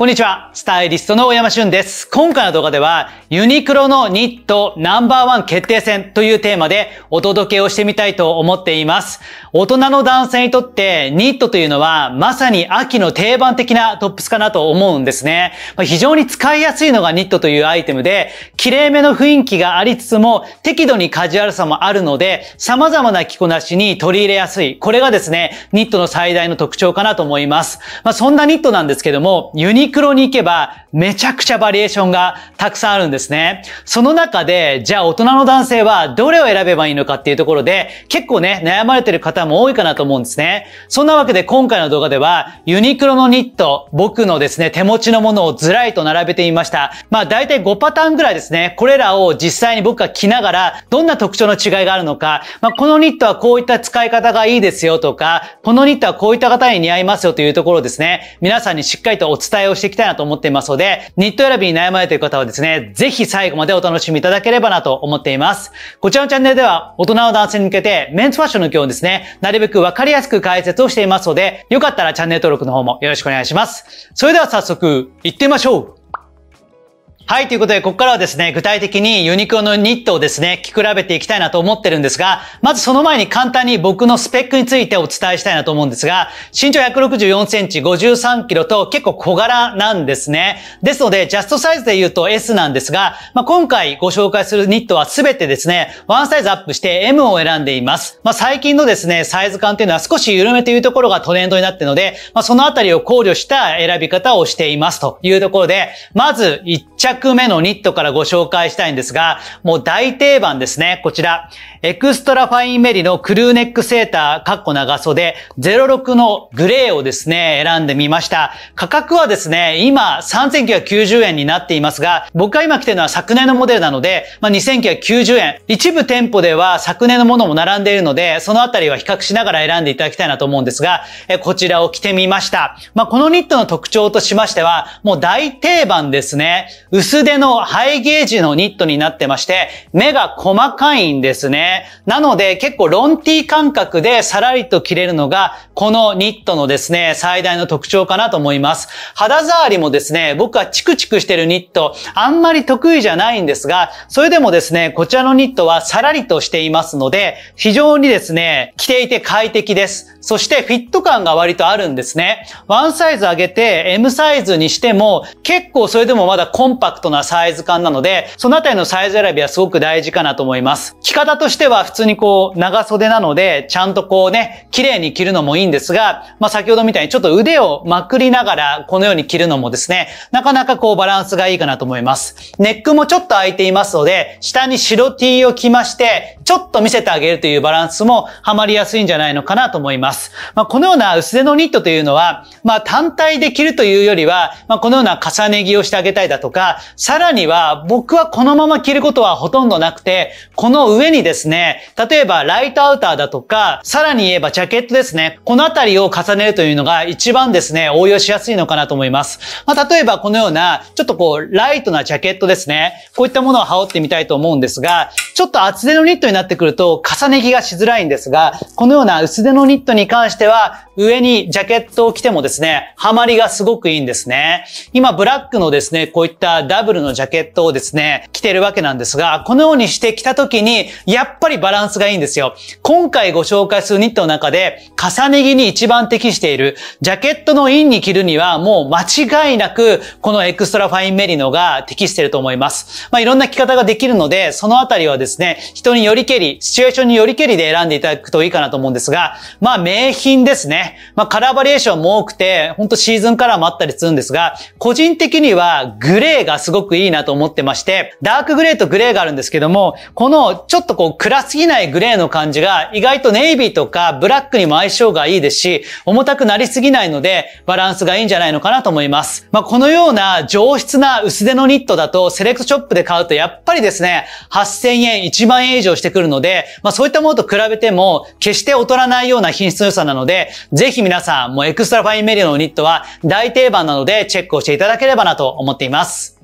こんにちは。スタイリストの大山俊です。今回の動画では、ユニクロのニットナンバーワン決定戦というテーマでお届けをしてみたいと思っています。大人の男性にとってニットというのはまさに秋の定番的なトップスかなと思うんですね。まあ、非常に使いやすいのがニットというアイテムで、綺麗めの雰囲気がありつつも適度にカジュアルさもあるので、様々な着こなしに取り入れやすい。これがですね、ニットの最大の特徴かなと思います。まあ、そんなニットなんですけども、ユニニクロに行けばめちゃくちゃバリエーションがたくさんあるんですね。その中で、じゃあ大人の男性はどれを選べばいいのかっていうところで、結構ね、悩まれてる方も多いかなと思うんですね。そんなわけで今回の動画では、ユニクロのニット、僕のですね、手持ちのものをずらりと並べてみました。まあ大体5パターンぐらいですね、これらを実際に僕が着ながら、どんな特徴の違いがあるのか、まあこのニットはこういった使い方がいいですよとか、このニットはこういった方に似合いますよというところですね、皆さんにしっかりとお伝えをしていきたいなと思っていますので、ニット選びに悩まれている方はですね、ぜひ最後までお楽しみいただければなと思っています。こちらのチャンネルでは、大人の男性に向けて、メンズファッションの今日ですね、なるべくわかりやすく解説をしていますので、よかったらチャンネル登録の方もよろしくお願いします。それでは早速、行ってみましょうはい、ということで、ここからはですね、具体的にユニクロのニットをですね、着比べていきたいなと思ってるんですが、まずその前に簡単に僕のスペックについてお伝えしたいなと思うんですが、身長164センチ、53キロと結構小柄なんですね。ですので、ジャストサイズで言うと S なんですが、まあ、今回ご紹介するニットは全てですね、ワンサイズアップして M を選んでいます。まあ、最近のですね、サイズ感っていうのは少し緩めというところがトレンドになっているので、まあ、そのあたりを考慮した選び方をしていますというところで、まず1着着目のニットからご紹介したいんですが、もう大定番ですね。こちら、エクストラファインメリのクルーネックセーター、カッコ長袖、06のグレーをですね、選んでみました。価格はですね、今3990円になっていますが、僕が今着てるのは昨年のモデルなので、まあ、2990円。一部店舗では昨年のものも並んでいるので、そのあたりは比較しながら選んでいただきたいなと思うんですが、えこちらを着てみました。まあ、このニットの特徴としましては、もう大定番ですね。薄薄手のハイゲージのニットになってまして、目が細かいんですね。なので結構ロンティー感覚でさらりと着れるのが、このニットのですね、最大の特徴かなと思います。肌触りもですね、僕はチクチクしてるニット、あんまり得意じゃないんですが、それでもですね、こちらのニットはさらりとしていますので、非常にですね、着ていて快適です。そしてフィット感が割とあるんですね。ワンサイズ上げて M サイズにしても、結構それでもまだコンパクトクトなサイズ感なので、そのあたりのサイズ選びはすごく大事かなと思います。着方としては普通にこう、長袖なので、ちゃんとこうね、綺麗に着るのもいいんですが、まあ、先ほどみたいにちょっと腕をまくりながら、このように着るのもですね、なかなかこうバランスがいいかなと思います。ネックもちょっと開いていますので、下に白 T を着まして、ちょっと見せてあげるというバランスもはまりやすいんじゃないのかなと思います。まあ、このような薄手のニットというのは、まあ、単体で着るというよりは、まあ、このような重ね着をしてあげたいだとか、さらには僕はこのまま着ることはほとんどなくて、この上にですね、例えばライトアウターだとか、さらに言えばジャケットですね。このあたりを重ねるというのが一番ですね、応用しやすいのかなと思います。まあ、例えばこのような、ちょっとこう、ライトなジャケットですね。こういったものを羽織ってみたいと思うんですが、ちょっと厚手のニットになってくると重ね着がしづらいんですが、このような薄手のニットに関しては、上にジャケットを着てもですね、ハマりがすごくいいんですね。今、ブラックのですね、こういったダブルのジャケットをですね、着てるわけなんですが、このようにして着た時に、やっぱりバランスがいいんですよ。今回ご紹介するニットの中で、重ね着に一番適している、ジャケットのインに着るには、もう間違いなく、このエクストラファインメリノが適していると思います。まあ、いろんな着方ができるので、そのあたりはですね、人によりけり、シチュエーションによりけりで選んでいただくといいかなと思うんですが、まあ、名品ですね。まあ、カラーバリエーションも多くて、ほんとシーズンカラーもあったりするんですが、個人的にはグレーがすごくいいなと思ってまして、ダークグレーとグレーがあるんですけども、このちょっとこう暗すぎないグレーの感じが意外とネイビーとかブラックにも相性がいいですし、重たくなりすぎないのでバランスがいいんじゃないのかなと思います。まあ、このような上質な薄手のニットだとセレクトショップで買うとやっぱりですね、8000円、1万円以上してくるので、まあ、そういったものと比べても決して劣らないような品質の良さなので、ぜひ皆さんもエクストラファインメリオのニットは大定番なのでチェックをしていただければなと思っています。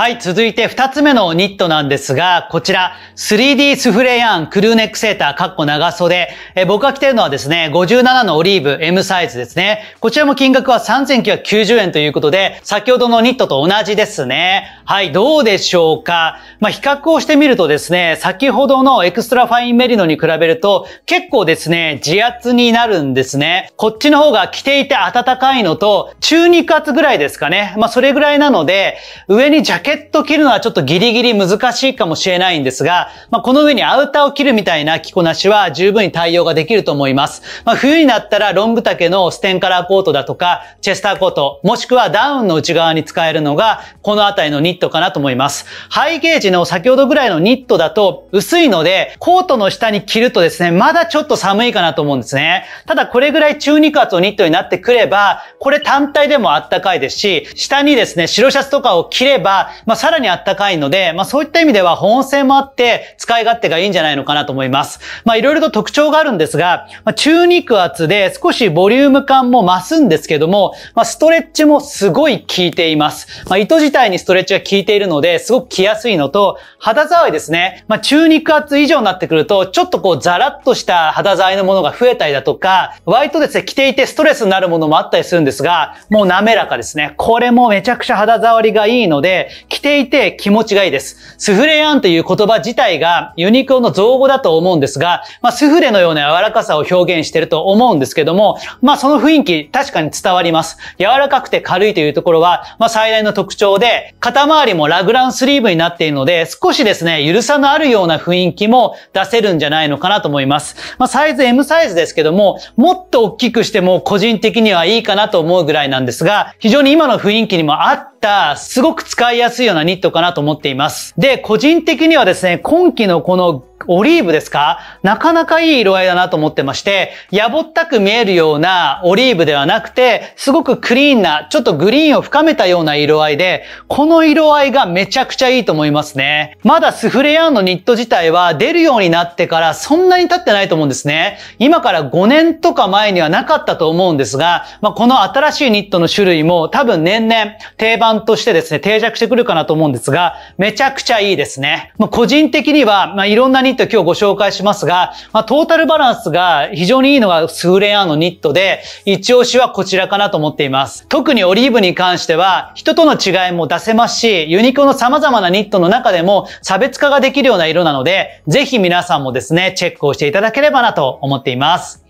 はい、続いて2つ目のニットなんですが、こちら 3D スフレヤンクルーネックセーターかっこ長袖。え僕が着てるのはですね、57のオリーブ M サイズですね。こちらも金額は3990円ということで、先ほどのニットと同じですね。はい、どうでしょうか。まあ、比較をしてみるとですね、先ほどのエクストラファインメリノに比べると、結構ですね、自圧になるんですね。こっちの方が着ていて暖かいのと、中肉厚ぐらいですかね。まあ、それぐらいなので、上にジャケケット着るのはちょっとギリギリ難しいかもしれないんですが、まあ、この上にアウターを着るみたいな着こなしは十分に対応ができると思います。まあ、冬になったらロング丈のステンカラーコートだとか、チェスターコート、もしくはダウンの内側に使えるのが、このあたりのニットかなと思います。ハイゲージの先ほどぐらいのニットだと薄いので、コートの下に着るとですね、まだちょっと寒いかなと思うんですね。ただこれぐらい中肉厚のニットになってくれば、これ単体でもあったかいですし、下にですね、白シャツとかを着れば、まあ、さらにあったかいので、まあ、そういった意味では保温性もあって使い勝手がいいんじゃないのかなと思います。まあ、いろいろと特徴があるんですが、まあ、中肉厚で少しボリューム感も増すんですけども、まあ、ストレッチもすごい効いています。まあ、糸自体にストレッチが効いているので、すごく着やすいのと、肌触りですね。まあ、中肉厚以上になってくると、ちょっとこう、ザラッとした肌触りのものが増えたりだとか、割とですね、着ていてストレスになるものもあったりするんですが、もう滑らかですね。これもめちゃくちゃ肌触りがいいので、着ていて気持ちがいいです。スフレヤンという言葉自体がユニクロの造語だと思うんですが、まあ、スフレのような柔らかさを表現してると思うんですけども、まあ、その雰囲気確かに伝わります。柔らかくて軽いというところは、まあ、最大の特徴で、肩周りもラグランスリーブになっているので、少しですね、ゆるさのあるような雰囲気も出せるんじゃないのかなと思います。まあ、サイズ M サイズですけども、もっと大きくしても個人的にはいいかなと思うぐらいなんですが、非常に今の雰囲気にも合ってったすごく使いやすいようなニットかなと思っています。で、個人的にはですね、今季のこのオリーブですかなかなかいい色合いだなと思ってまして、やぼったく見えるようなオリーブではなくて、すごくクリーンな、ちょっとグリーンを深めたような色合いで、この色合いがめちゃくちゃいいと思いますね。まだスフレヤーンのニット自体は出るようになってからそんなに経ってないと思うんですね。今から5年とか前にはなかったと思うんですが、まあ、この新しいニットの種類も多分年々定番としてですね、定着してくるかなと思うんですが、めちゃくちゃいいですね。まあ、個人的には、まあ、いろんなニットト今日ご紹介しますが、まあ、トータルバランスが非常にいいのがスフレアーのニットで、一押しはこちらかなと思っています。特にオリーブに関しては、人との違いも出せますし、ユニクロの様々なニットの中でも差別化ができるような色なので、ぜひ皆さんもですね、チェックをしていただければなと思っています。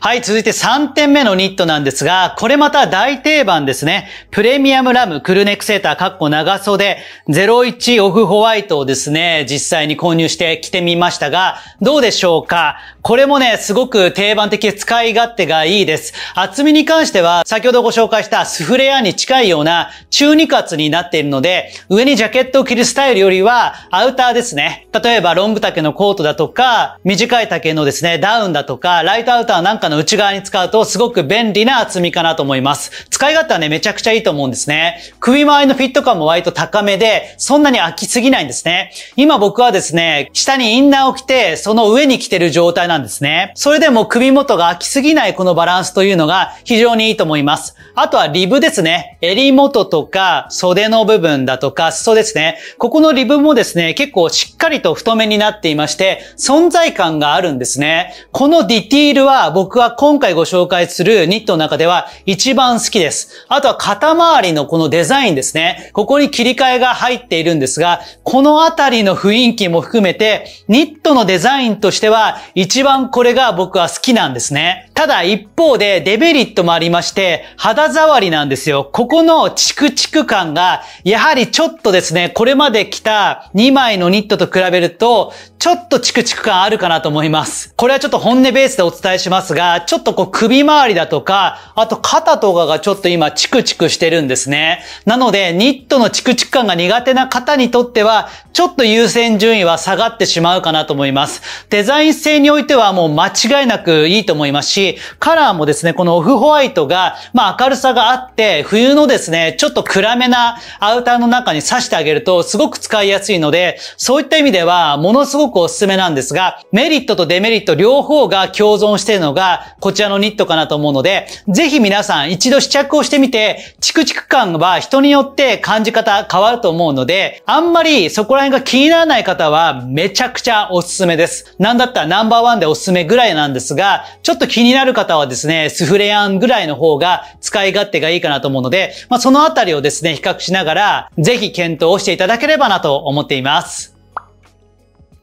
はい、続いて3点目のニットなんですが、これまた大定番ですね。プレミアムラムクルネクセーター、カッコ長袖、01オフホワイトをですね、実際に購入して着てみましたが、どうでしょうかこれもね、すごく定番的使い勝手がいいです。厚みに関しては、先ほどご紹介したスフレアに近いような中二割になっているので、上にジャケットを着るスタイルよりは、アウターですね。例えば、ロング丈のコートだとか、短い丈のですね、ダウンだとか、ライトアウターなんかの内側に使うと、すごく便利な厚みかなと思います。使い勝手はね、めちゃくちゃいいと思うんですね。首周りのフィット感も割と高めで、そんなに飽きすぎないんですね。今僕はですね、下にインナーを着て、その上に着てる状態なんですんですね。それでも首元が空きすぎないこのバランスというのが非常にいいと思います。あとはリブですね。襟元とか袖の部分だとか裾ですね。ここのリブもですね、結構しっかりと太めになっていまして、存在感があるんですね。このディティールは僕は今回ご紹介するニットの中では一番好きです。あとは肩周りのこのデザインですね。ここに切り替えが入っているんですが、このあたりの雰囲気も含めて、ニットのデザインとしては一一番これが僕は好きなんですね。ただ一方でデメリットもありまして、肌触りなんですよ。ここのチクチク感が、やはりちょっとですね、これまで着た2枚のニットと比べると、ちょっとチクチク感あるかなと思います。これはちょっと本音ベースでお伝えしますが、ちょっとこう首周りだとか、あと肩とかがちょっと今チクチクしてるんですね。なので、ニットのチクチク感が苦手な方にとっては、ちょっと優先順位は下がってしまうかなと思います。デザイン性においててはもう間違いなくいいと思いますし、カラーもですね、このオフホワイトが、まあ明るさがあって、冬のですね、ちょっと暗めなアウターの中に挿してあげるとすごく使いやすいので、そういった意味ではものすごくおすすめなんですが、メリットとデメリット両方が共存しているのがこちらのニットかなと思うので、ぜひ皆さん一度試着をしてみて、チクチク感は人によって感じ方変わると思うので、あんまりそこら辺が気にならない方はめちゃくちゃおすすめです。なんだったらナンバーワンでおすすめぐらいなんですが、ちょっと気になる方はですね、スフレアンぐらいの方が使い勝手がいいかなと思うので、まあ、そのあたりをですね、比較しながら、ぜひ検討をしていただければなと思っています。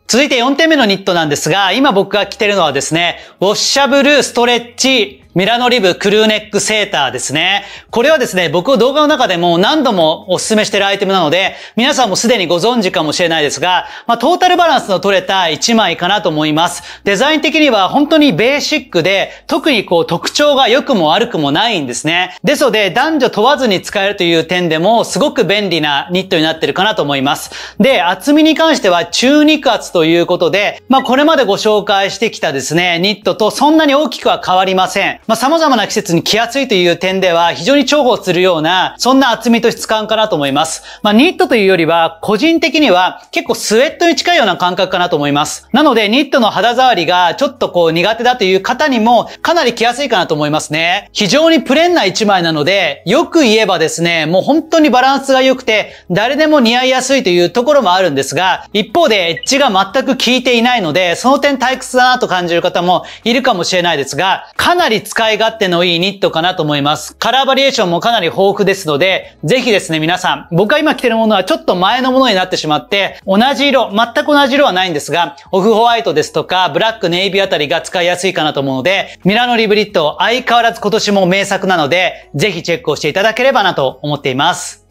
続いて4点目のニットなんですが、今僕が着てるのはですね、ウォッシャブルストレッチミラノリブクルーネックセーターですね。これはですね、僕動画の中でも何度もお勧めしてるアイテムなので、皆さんもすでにご存知かもしれないですが、まあ、トータルバランスの取れた1枚かなと思います。デザイン的には本当にベーシックで、特にこう特徴が良くも悪くもないんですね。ですので、男女問わずに使えるという点でも、すごく便利なニットになってるかなと思います。で、厚みに関しては中肉厚ということで、まあ、これまでご紹介してきたですね、ニットとそんなに大きくは変わりません。まあ、様々な季節に着やすいという点では非常に重宝するような、そんな厚みと質感かなと思います。まあ、ニットというよりは、個人的には結構スウェットに近いような感覚かなと思います。なので、ニットの肌触りがちょっとこう苦手だという方にもかなり着やすいかなと思いますね。非常にプレーンな一枚なので、よく言えばですね、もう本当にバランスが良くて、誰でも似合いやすいというところもあるんですが、一方でエッジが全く効いていないので、その点退屈だなと感じる方もいるかもしれないですが、かなり使使い勝手のいいニットかなと思います。カラーバリエーションもかなり豊富ですので、ぜひですね、皆さん、僕が今着てるものはちょっと前のものになってしまって、同じ色、全く同じ色はないんですが、オフホワイトですとか、ブラック、ネイビーあたりが使いやすいかなと思うので、ミラノリブリット、相変わらず今年も名作なので、ぜひチェックをしていただければなと思っています。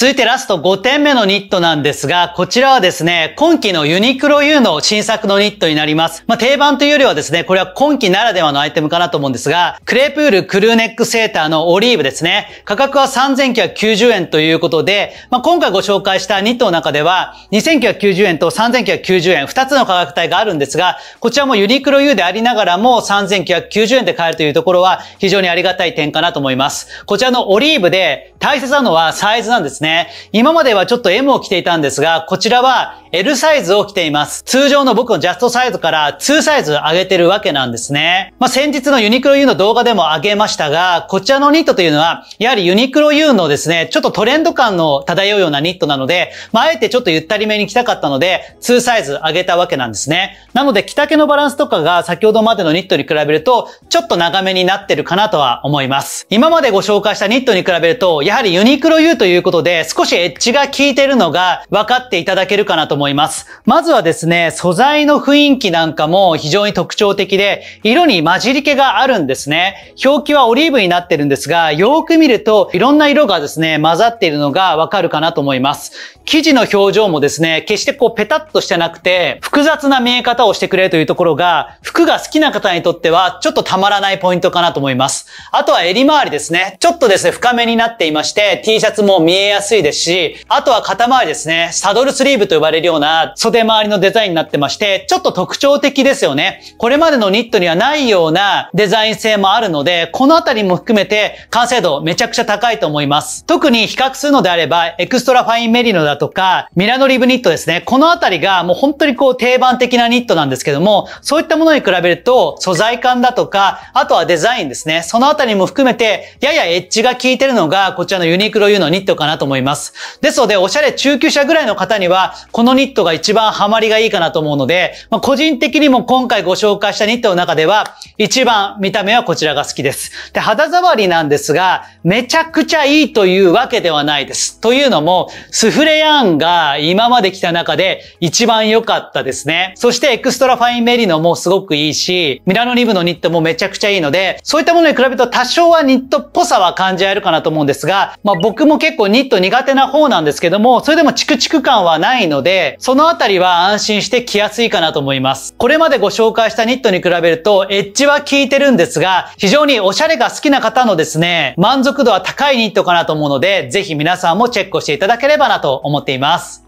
続いてラスト5点目のニットなんですが、こちらはですね、今季のユニクロ U の新作のニットになります。まあ、定番というよりはですね、これは今季ならではのアイテムかなと思うんですが、クレープールクルーネックセーターのオリーブですね。価格は3990円ということで、まあ、今回ご紹介したニットの中では、2990円と3990円、2つの価格帯があるんですが、こちらもユニクロ U でありながらも3990円で買えるというところは非常にありがたい点かなと思います。こちらのオリーブで大切なのはサイズなんですね。ね。今まではちょっと M を着ていたんですが、こちらは L サイズを着ています。通常の僕のジャストサイズから2サイズ上げてるわけなんですね。まあ、先日のユニクロ U の動画でも上げましたが、こちらのニットというのは、やはりユニクロ U のですね、ちょっとトレンド感の漂うようなニットなので、まあ、あえてちょっとゆったりめに着たかったので、2サイズ上げたわけなんですね。なので、着丈のバランスとかが先ほどまでのニットに比べると、ちょっと長めになってるかなとは思います。今までご紹介したニットに比べると、やはりユニクロ U ということで、少しエッジが効いてるのが分かっていただけるかなと思います。まずはですね、素材の雰囲気なんかも非常に特徴的で、色に混じり気があるんですね。表記はオリーブになってるんですが、よーく見るといろんな色がですね、混ざっているのが分かるかなと思います。生地の表情もですね、決してこうペタッとしてなくて、複雑な見え方をしてくれるというところが、服が好きな方にとってはちょっとたまらないポイントかなと思います。あとは襟周りですね。ちょっとですね、深めになっていまして、T シャツも見えやすいすいですし、あとは肩周りですね。サドルスリーブと呼ばれるような袖周りのデザインになってまして、ちょっと特徴的ですよね。これまでのニットにはないようなデザイン性もあるので、このあたりも含めて完成度めちゃくちゃ高いと思います。特に比較するのであれば、エクストラファインメリノだとか、ミラノリブニットですね。このあたりがもう本当にこう定番的なニットなんですけども、そういったものに比べると素材感だとか、あとはデザインですね。そのあたりも含めて、ややエッジが効いてるのが、こちらのユニクロ U のニットかなと思います。います。ですので、おしゃれ中級者ぐらいの方には、このニットが一番ハマりがいいかなと思うので、まあ、個人的にも今回ご紹介したニットの中では、一番見た目はこちらが好きです。で、肌触りなんですが、めちゃくちゃいいというわけではないです。というのも、スフレヤーンが今まで来た中で一番良かったですね。そしてエクストラファインメリノもすごくいいし、ミラノリブのニットもめちゃくちゃいいので、そういったものに比べると多少はニットっぽさは感じられるかなと思うんですが、まあ僕も結構ニット苦苦手な方なんですけども、それでもチクチク感はないので、そのあたりは安心して着やすいかなと思います。これまでご紹介したニットに比べると、エッジは効いてるんですが、非常におしゃれが好きな方のですね、満足度は高いニットかなと思うので、ぜひ皆さんもチェックをしていただければなと思っています。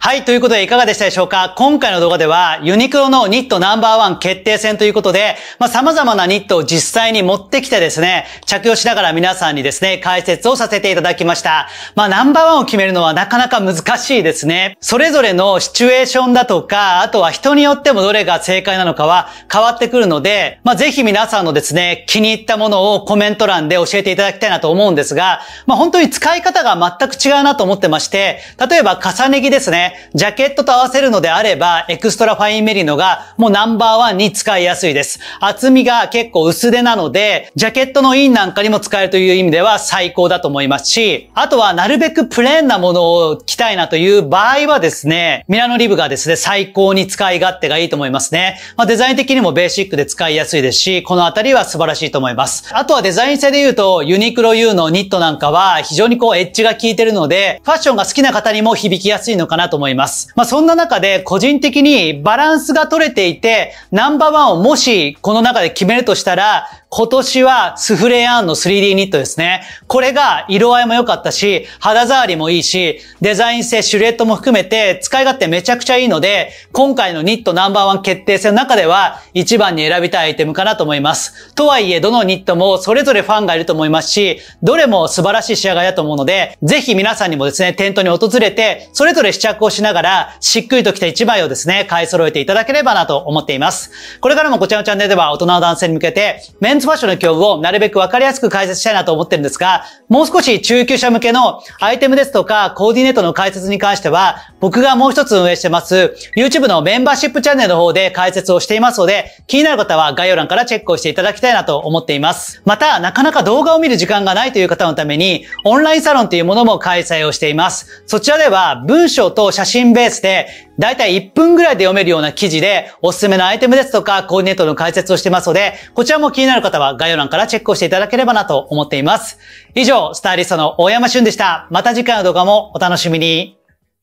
はい、ということでいかがでしたでしょうか今回の動画ではユニクロのニットナンバーワン決定戦ということで、まあ、様々なニットを実際に持ってきてですね、着用しながら皆さんにですね、解説をさせていただきました。まあ、ナンバーワンを決めるのはなかなか難しいですね。それぞれのシチュエーションだとか、あとは人によってもどれが正解なのかは変わってくるので、まあ、ぜひ皆さんのですね、気に入ったものをコメント欄で教えていただきたいなと思うんですが、まあ、本当に使い方が全く違うなと思ってまして、例えば重ね着ですね。ジャケットと合わせるのであれば、エクストラファインメリノがもうナンバーワンに使いやすいです。厚みが結構薄手なので、ジャケットのインなんかにも使えるという意味では最高だと思いますし、あとはなるべくプレーンなものを着たいなという場合はですね、ミラノリブがですね、最高に使い勝手がいいと思いますね。まあ、デザイン的にもベーシックで使いやすいですし、このあたりは素晴らしいと思います。あとはデザイン性で言うと、ユニクロ U のニットなんかは非常にこうエッジが効いてるので、ファッションが好きな方にも響きやすいのかなと思います。まあ、そんな中で個人的にバランスが取れていて、ナンバーワンをもしこの中で決めるとしたら、今年はスフレアーンの 3D ニットですね。これが色合いも良かったし、肌触りもいいし、デザイン性、シルエットも含めて使い勝手めちゃくちゃいいので、今回のニットナンバーワン決定戦の中では一番に選びたいアイテムかなと思います。とはいえ、どのニットもそれぞれファンがいると思いますし、どれも素晴らしい仕上がりだと思うので、ぜひ皆さんにもですね、店頭に訪れて、それぞれ試着ををしながら、しっくりときた一枚をですね、買い揃えていただければなと思っています。これからもこちらのチャンネルでは大人の男性に向けて、メンズファッションの競合をなるべくわかりやすく解説したいなと思ってるんですが、もう少し中級者向けのアイテムですとか、コーディネートの解説に関しては、僕がもう一つ運営してます、YouTube のメンバーシップチャンネルの方で解説をしていますので、気になる方は概要欄からチェックをしていただきたいなと思っています。また、なかなか動画を見る時間がないという方のために、オンラインサロンというものも開催をしています。そちらでは、文章と写真ベースで、だいたい1分ぐらいで読めるような記事で、おすすめのアイテムですとか、コーディネートの解説をしてますので、こちらも気になる方は概要欄からチェックをしていただければなと思っています。以上、スタイリストの大山俊でした。また次回の動画もお楽しみに。